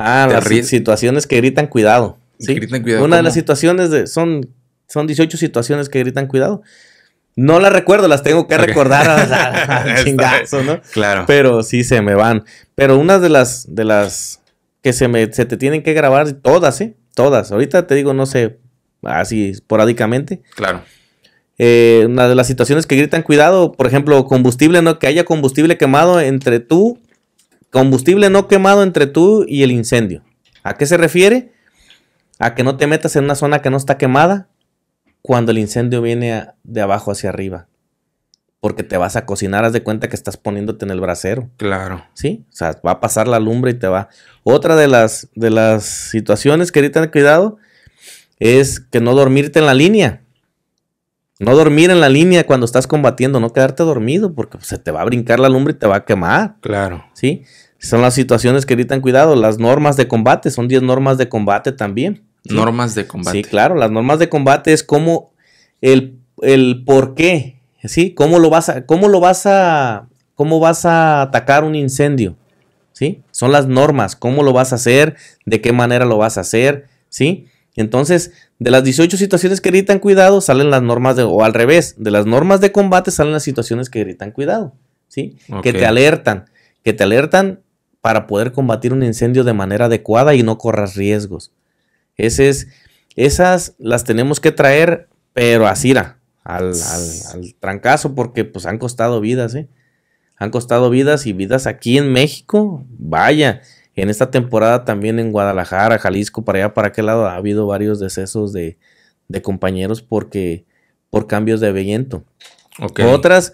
Ah, las situaciones que gritan cuidado. ¿sí? Una de las situaciones de, son, son 18 situaciones que gritan cuidado. No las recuerdo, las tengo que recordar al chingazo, ¿no? Claro. Pero sí se me van. Pero una de las, de las que se, me, se te tienen que grabar, todas, ¿eh? Todas. Ahorita te digo, no sé, así esporádicamente. Claro. Eh, una de las situaciones que gritan cuidado, por ejemplo, combustible, ¿no? Que haya combustible quemado entre tú combustible no quemado entre tú y el incendio. ¿A qué se refiere? A que no te metas en una zona que no está quemada cuando el incendio viene de abajo hacia arriba. Porque te vas a cocinar, haz de cuenta que estás poniéndote en el brasero. Claro. Sí, o sea, va a pasar la lumbre y te va. Otra de las, de las situaciones que ahorita tener cuidado es que no dormirte en la línea. No dormir en la línea cuando estás combatiendo, no quedarte dormido porque se te va a brincar la lumbre y te va a quemar. Claro. ¿Sí? Son las situaciones que requieren cuidado. Las normas de combate, son 10 normas de combate también. Normas de combate. Sí, claro. Las normas de combate es como el, el por qué, ¿sí? ¿Cómo lo vas a, cómo lo vas a, cómo vas a atacar un incendio? ¿Sí? Son las normas, cómo lo vas a hacer, de qué manera lo vas a hacer, ¿sí? Entonces, de las 18 situaciones que gritan cuidado, salen las normas de, o al revés, de las normas de combate salen las situaciones que gritan cuidado, ¿sí? Que te alertan, que te alertan para poder combatir un incendio de manera adecuada y no corras riesgos. Ese esas las tenemos que traer, pero a Cira, al, al, al, trancazo, porque pues han costado vidas, ¿eh? Han costado vidas y vidas aquí en México, vaya. En esta temporada también en Guadalajara, Jalisco, para allá, para aquel lado, ha habido varios decesos de, compañeros porque por cambios de viento. Otras,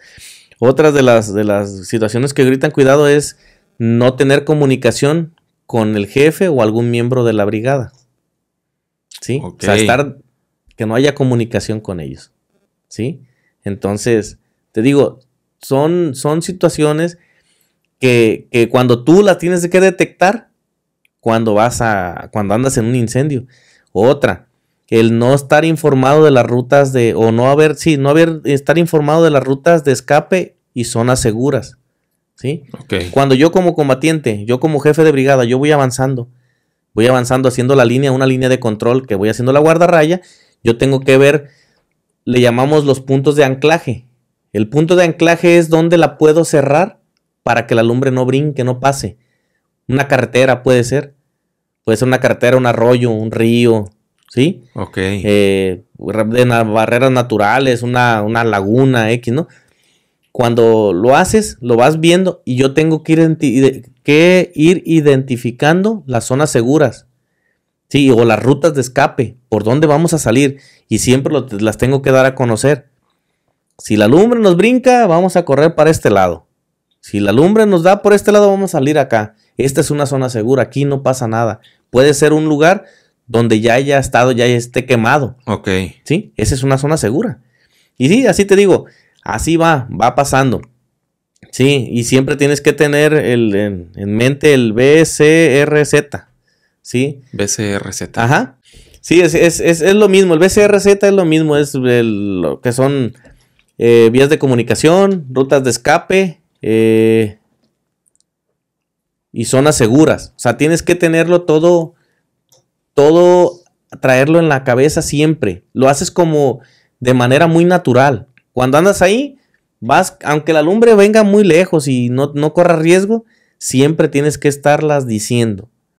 otras de las, de las situaciones que gritan cuidado es no tener comunicación con el jefe o algún miembro de la brigada. ¿Sí? O sea, estar, que no haya comunicación con ellos. ¿Sí? Entonces, te digo, son, son situaciones que, cuando tú las tienes que detectar, cuando vas a, cuando andas en un incendio. Otra, el no estar informado de las rutas de, o no haber, sí, no haber, estar informado de las rutas de escape y zonas seguras. ¿Sí? Cuando yo como combatiente, yo como jefe de brigada, yo voy avanzando, voy avanzando haciendo la línea, una línea de control que voy haciendo la guardarraya, yo tengo que ver, le llamamos los puntos de anclaje. El punto de anclaje es donde la puedo cerrar para que la lumbre no brinque, no pase. Una carretera puede ser. Puede ser una carretera, un arroyo, un río, ¿sí? Ok. Eh, barreras naturales, una, laguna X, ¿no? Cuando lo haces, lo vas viendo y yo tengo que ir, ir identificando las zonas seguras, ¿sí? O las rutas de escape, por dónde vamos a salir y siempre las tengo que dar a conocer. Si la lumbre nos brinca, vamos a correr para este lado. Si la lumbre nos da por este lado, vamos a salir acá. Esta es una zona segura, aquí no pasa nada. Puede ser un lugar donde ya haya estado, ya esté quemado. Ok. Sí, esa es una zona segura. Y sí, así te digo, así va, va pasando. Sí, y siempre tienes que tener en, mente el BCRZ. ¿Sí? BCRZ. Ajá. Sí, es, lo mismo. El BCRZ es lo mismo. Es lo que son eh, vías de comunicación, rutas de escape, eh, y zonas seguras. O sea, tienes que tenerlo todo, todo, traerlo en la cabeza siempre. Lo haces como de manera muy natural. Cuando andas ahí, vas, aunque la lumbre venga muy lejos y no, no corra riesgo, siempre tienes que estarlas diciendo.